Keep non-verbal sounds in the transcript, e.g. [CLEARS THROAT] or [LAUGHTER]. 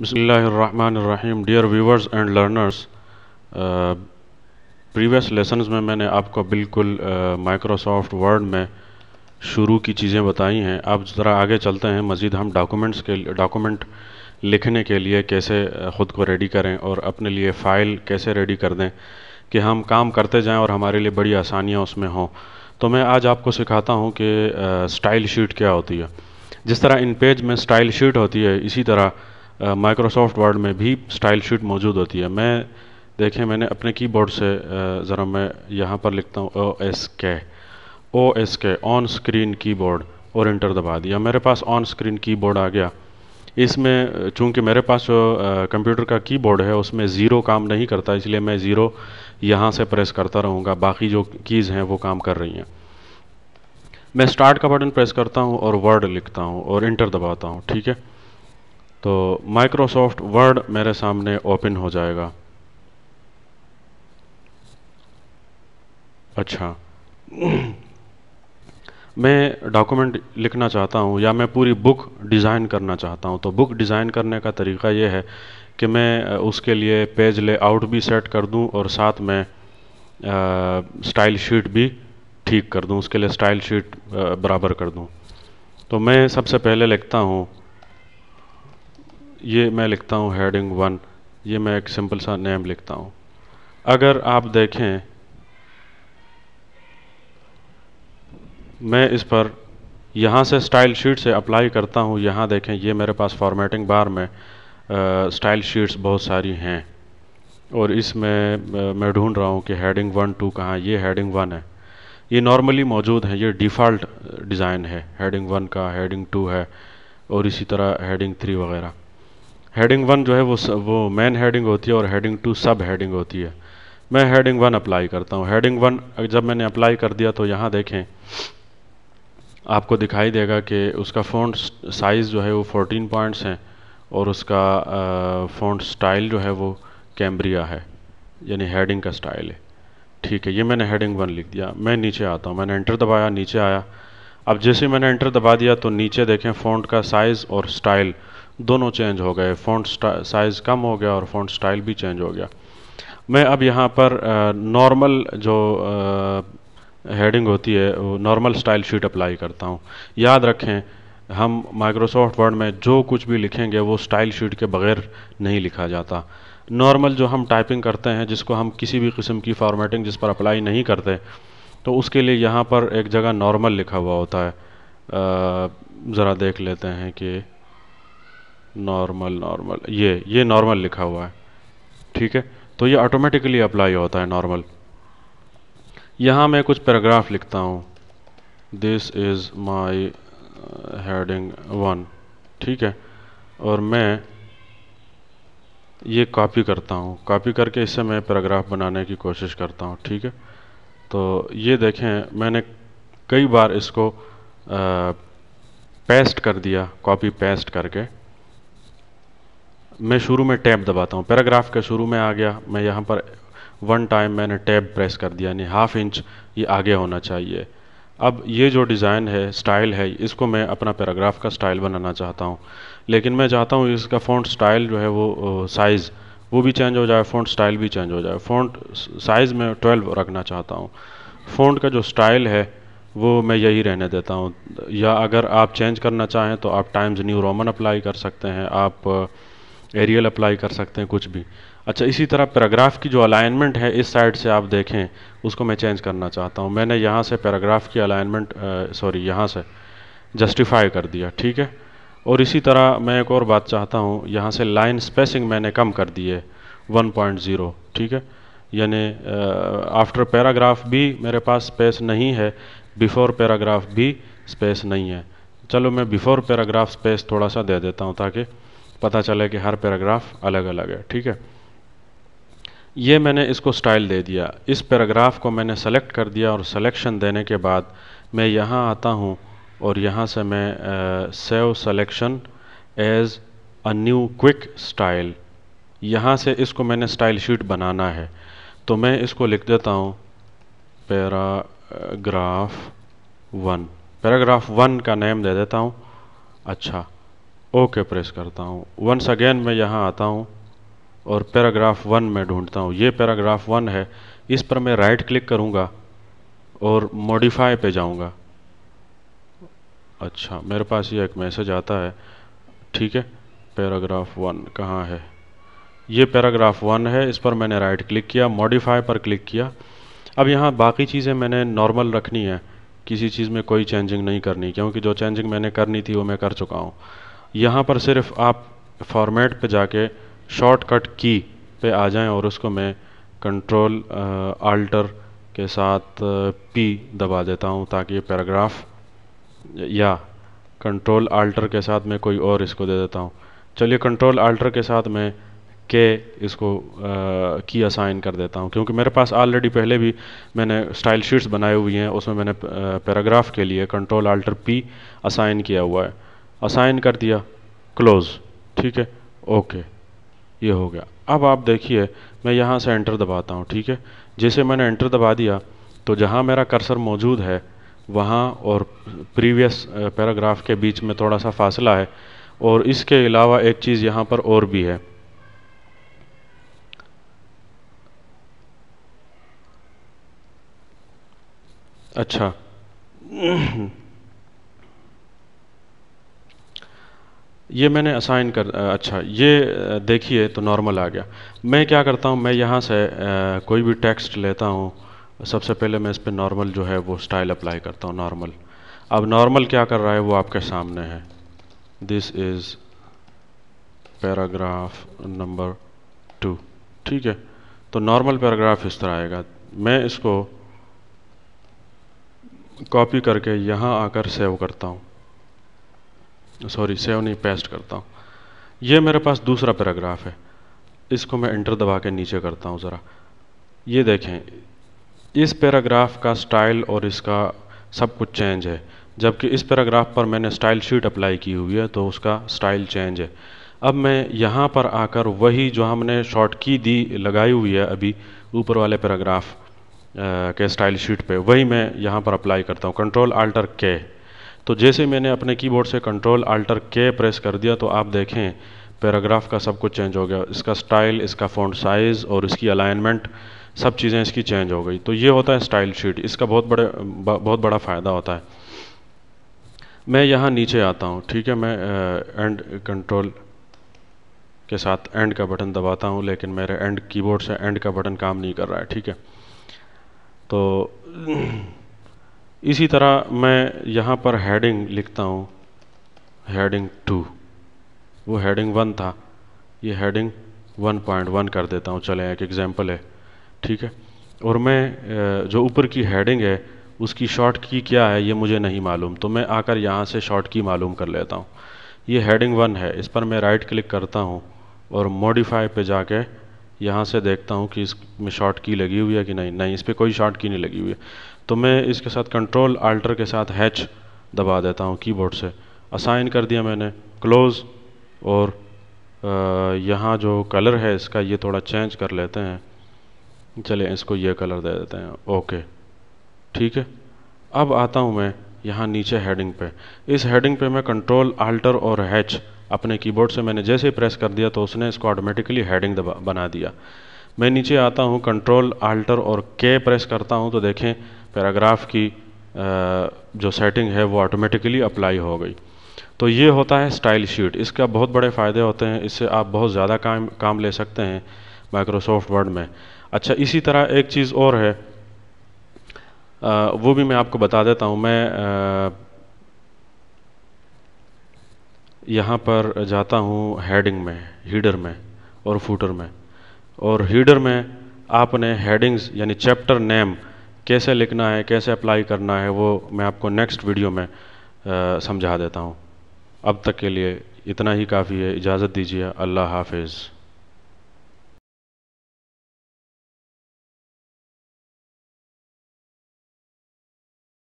बसमीम dear viewers and learners previous lessons में मैंने आपको बिल्कुल माइक्रोसॉफ्ट uh, वर्ड में शुरू की चीज़ें बताई हैं अब ज़रा आगे चलते हैं मज़ीद हम डॉक्यूमेंट्स के डॉक्यूमेंट लिखने के लिए कैसे uh, ख़ुद को रेडी करें और अपने लिए फ़ाइल कैसे रेडी कर दें कि हम काम करते जाएं और हमारे लिए बड़ी आसानियाँ उसमें हों तो मैं आज आपको सिखाता हूँ कि स्टाइल uh, शीट क्या होती है जिस तरह इन पेज में स्टाइल शीट होती है इसी तरह माइक्रोसॉफ्ट वर्ड में भी स्टाइल शीट मौजूद होती है मैं देखें मैंने अपने कीबोर्ड से ज़रा मैं यहाँ पर लिखता हूँ O S K O S K on screen keyboard और इंटर दबा दिया मेरे पास ऑन स्क्रीन कीबोर्ड आ गया इसमें चूंकि मेरे पास जो कंप्यूटर का कीबोर्ड है उसमें ज़ीरो काम नहीं करता इसलिए मैं ज़ीरो यहाँ से प्रेस करता रहूँगा बाकी जो कीज़ हैं वो काम कर रही हैं मैं स्टार्ट का बटन प्रेस करता हूँ और वर्ड लिखता हूँ और इंटर दबाता हूँ ठीक है तो माइक्रोसॉफ्ट वर्ड मेरे सामने ओपन हो जाएगा अच्छा मैं डॉक्यूमेंट लिखना चाहता हूँ या मैं पूरी बुक डिज़ाइन करना चाहता हूँ तो बुक डिज़ाइन करने का तरीका ये है कि मैं उसके लिए पेज लेआउट भी सेट कर दूँ और साथ में स्टाइल शीट भी ठीक कर दूँ उसके लिए स्टाइल शीट बराबर कर दूँ तो मैं सबसे पहले लिखता हूँ ये मैं लिखता हूँ हेडिंग वन ये मैं एक सिंपल सा नेम लिखता हूँ अगर आप देखें मैं इस पर यहाँ से स्टाइल शीट से अप्लाई करता हूँ यहाँ देखें ये मेरे पास फॉर्मेटिंग बार में स्टाइल शीट्स बहुत सारी हैं और इसमें मैं ढूंढ रहा हूँ कि हेडिंग वन टू कहाँ ये हेडिंग वन है ये नॉर्मली मौजूद है ये डिफ़ॉल्ट डिज़ाइन है हेडिंग वन का हेडिंग टू है और इसी तरह हेडिंग थ्री वगैरह हेडिंग वन जो है वो वो मेन हेडिंग होती है और हेडिंग टू सब हेडिंग होती है मैं हेडिंग वन अप्लाई करता हूँ हेडिंग वन जब मैंने अप्लाई कर दिया तो यहाँ देखें आपको दिखाई देगा कि उसका फोन साइज़ जो है वो 14 पॉइंट्स हैं और उसका फोन स्टाइल जो है वो कैम्ब्रिया है यानी हेडिंग का स्टाइल है ठीक है ये मैंने हेडिंग वन लिख दिया मैं नीचे आता हूँ मैंने एंटर दबाया नीचे आया अब जैसे मैंने एंटर दबा दिया तो नीचे देखें फ़ोन का साइज़ और स्टाइल दोनों चेंज हो गए फ़ॉन्ट साइज़ कम हो गया और फ़ॉन्ट स्टाइल भी चेंज हो गया मैं अब यहाँ पर नॉर्मल जो हेडिंग होती है नॉर्मल स्टाइल शीट अप्लाई करता हूँ याद रखें हम माइक्रोसॉफ्ट वर्ड में जो कुछ भी लिखेंगे वो स्टाइल शीट के बगैर नहीं लिखा जाता नॉर्मल जो हम टाइपिंग करते हैं जिसको हम किसी भी किस्म की फॉर्मेटिंग जिस पर अप्लाई नहीं करते तो उसके लिए यहाँ पर एक जगह नॉर्मल लिखा हुआ होता है ज़रा देख लेते हैं कि नॉर्मल नॉर्मल ये ये नॉर्मल लिखा हुआ है ठीक है तो ये ऑटोमेटिकली अप्लाई होता है नॉर्मल यहाँ मैं कुछ पैराग्राफ लिखता हूँ this is my heading one ठीक है और मैं ये कॉपी करता हूँ कॉपी करके इससे मैं पैराग्राफ बनाने की कोशिश करता हूँ ठीक है तो ये देखें मैंने कई बार इसको आ, uh, पेस्ट कर दिया कॉपी पेस्ट करके मैं शुरू में टैब दबाता हूँ पैराग्राफ के शुरू में आ गया मैं यहाँ पर वन टाइम मैंने टैब प्रेस कर दिया यानी हाफ इंच ये आगे होना चाहिए अब ये जो डिज़ाइन है स्टाइल है इसको मैं अपना पैराग्राफ का स्टाइल बनाना चाहता हूँ लेकिन मैं चाहता हूँ इसका फ़ॉन्ट स्टाइल जो है वो साइज़ वो भी चेंज हो जाए फ़ॉन्ट स्टाइल भी चेंज हो जाए फ़ॉन्ट साइज़ में 12 रखना चाहता हूँ फ़ॉन्ट का जो स्टाइल है वो मैं यही रहने देता हूँ या अगर आप चेंज करना चाहें तो आप टाइम्स न्यू रोमन अप्लाई कर सकते हैं आप एरियल अप्लाई कर सकते हैं कुछ भी अच्छा इसी तरह पैराग्राफ की जो अलाइनमेंट है इस साइड से आप देखें उसको मैं चेंज करना चाहता हूँ मैंने यहाँ से पैराग्राफ की अलाइनमेंट सॉरी यहाँ से जस्टिफाई कर दिया ठीक है और इसी तरह मैं एक और बात चाहता हूँ यहाँ से लाइन स्पेसिंग मैंने कम कर दी है वन ठीक है यानी आफ्टर पैराग्राफ भी मेरे पास स्पेस नहीं है बिफोर पैराग्राफ भी स्पेस नहीं है चलो मैं बिफोर पैराग्राफ स्पेस थोड़ा सा दे देता हूँ ताकि पता चले कि हर पैराग्राफ अलग अलग है ठीक है ये मैंने इसको स्टाइल दे दिया इस पैराग्राफ को मैंने सेलेक्ट कर दिया और सिलेक्शन देने के बाद मैं यहाँ आता हूँ और यहाँ से मैं save selection as a new quick style यहाँ से इसको मैंने स्टाइल शीट बनाना है तो मैं इसको लिख देता हूँ पैराग्राफ वन पैराग्राफ वन का नेम दे देता हूँ अच्छा ओके okay प्रेस करता हूँ वंस अगेन मैं यहाँ आता हूँ और पैराग्राफ वन में ढूंढता हूँ ये पैराग्राफ वन है इस पर मैं राइट क्लिक करूँगा और मॉडिफाई पे जाऊँगा अच्छा मेरे पास ये एक मैसेज आता है ठीक है पैराग्राफ वन कहाँ है ये पैराग्राफ वन है इस पर मैंने राइट क्लिक किया मॉडिफाई पर क्लिक किया अब यहाँ बाकी चीज़ें मैंने नॉर्मल रखनी है किसी चीज़ में कोई चेंजिंग नहीं करनी क्योंकि जो चेंजिंग मैंने करनी थी वो मैं कर चुका हूँ यहाँ पर सिर्फ आप फॉर्मेट पे जाके शॉर्टकट की पे आ जाएं और उसको मैं कंट्रोल आल्टर uh, के साथ पी uh, दबा देता हूँ ताकि पैराग्राफ या कंट्रोल आल्टर के साथ मैं कोई और इसको दे देता हूँ चलिए कंट्रोल आल्टर के साथ मैं के इसको की uh, असाइन कर देता हूँ क्योंकि मेरे पास ऑलरेडी पहले भी मैंने स्टाइल शीट्स बनाई हुई हैं उसमें मैंने पैराग्राफ के लिए कंट्रोल आल्टर पी असाइन किया हुआ है असाइन कर दिया क्लोज़ ठीक है ओके ये हो गया अब आप देखिए मैं यहाँ से एंटर दबाता हूँ ठीक है जैसे मैंने एंटर दबा दिया तो जहाँ मेरा कर्सर मौजूद है वहाँ और प्रीवियस पैराग्राफ के बीच में थोड़ा सा फासला है और इसके अलावा एक चीज़ यहाँ पर और भी है अच्छा [CLEARS THROAT] ये मैंने असाइन कर अच्छा ये देखिए तो नॉर्मल आ गया मैं क्या करता हूँ मैं यहाँ से कोई भी टेक्स्ट लेता हूँ सबसे पहले मैं इस पर नॉर्मल जो है वो स्टाइल अप्लाई करता हूँ नॉर्मल अब नॉर्मल क्या कर रहा है वो आपके सामने है this is paragraph number two ठीक है तो नॉर्मल पैराग्राफ इस तरह आएगा मैं इसको कॉपी करके यहाँ आकर सेव करता हूँ सॉरी सेव नहीं पेस्ट करता हूँ ये मेरे पास दूसरा पैराग्राफ है इसको मैं इंटर दबा के नीचे करता हूँ ज़रा ये देखें इस पैराग्राफ का स्टाइल और इसका सब कुछ चेंज है जबकि इस पैराग्राफ पर मैंने स्टाइल शीट अप्लाई की हुई है तो उसका स्टाइल चेंज है अब मैं यहाँ पर आकर वही जो हमने शॉर्ट की दी लगाई हुई है अभी ऊपर वाले पैराग्राफ के स्टाइल शीट पे वही मैं यहाँ पर अप्लाई करता हूँ कंट्रोल आल्टर के तो जैसे मैंने अपने कीबोर्ड से कंट्रोल आल्टर के प्रेस कर दिया तो आप देखें पैराग्राफ का सब कुछ चेंज हो गया इसका स्टाइल इसका फ़ॉन्ट साइज़ और इसकी अलाइनमेंट सब चीज़ें इसकी चेंज हो गई तो ये होता है स्टाइल शीट इसका बहुत बड़े बहुत बड़ा फ़ायदा होता है मैं यहाँ नीचे आता हूँ ठीक है मैं एंड कंट्रोल के साथ एंड का बटन दबाता हूँ लेकिन मेरे एंड कीबोर्ड से एंड का बटन काम नहीं कर रहा है ठीक है तो इसी तरह मैं यहाँ पर हेडिंग लिखता हूँ हेडिंग टू वो हेडिंग वन था ये हेडिंग वन पॉइंट वन कर देता हूँ चले एक एग्जाम्पल है ठीक है और मैं जो ऊपर की हेडिंग है उसकी शॉर्ट की क्या है ये मुझे नहीं मालूम तो मैं आकर यहाँ से शॉर्ट की मालूम कर लेता हूँ ये हेडिंग वन है इस पर मैं राइट क्लिक करता हूँ और मॉडिफाई पे जाके यहाँ से देखता हूँ कि इसमें शॉर्ट की लगी हुई है कि नहीं नहीं इस पर कोई शॉर्ट की नहीं लगी हुई है तो मैं इसके साथ कंट्रोल आल्टर के साथ हैच दबा देता हूँ कीबोर्ड से असाइन कर दिया मैंने क्लोज़ और यहाँ जो कलर है इसका ये थोड़ा चेंज कर लेते हैं चले इसको ये कलर दे देते हैं ओके ठीक है अब आता हूँ मैं यहाँ नीचे हेडिंग पे इस हेडिंग पे मैं कंट्रोल आल्टर और हैच अपने कीबोर्ड से मैंने जैसे ही प्रेस कर दिया तो उसने इसको ऑटोमेटिकली हेडिंग बना दिया मैं नीचे आता हूँ कंट्रोल आल्टर और के प्रेस करता हूँ तो देखें पैराग्राफ की जो सेटिंग है वो ऑटोमेटिकली अप्लाई हो गई तो ये होता है स्टाइल शीट इसका बहुत बड़े फ़ायदे होते हैं इससे आप बहुत ज़्यादा काम काम ले सकते हैं माइक्रोसॉफ्ट वर्ड में अच्छा इसी तरह एक चीज़ और है आ, वो भी मैं आपको बता देता हूँ मैं यहाँ पर जाता हूँ हेडिंग में हीडर में और फूटर में और हीडर में आपने हेडिंग्स यानी चैप्टर नेम कैसे लिखना है कैसे अप्लाई करना है वो मैं आपको नेक्स्ट वीडियो में समझा देता हूँ अब तक के लिए इतना ही काफ़ी है इजाज़त दीजिए अल्लाह हाफिज़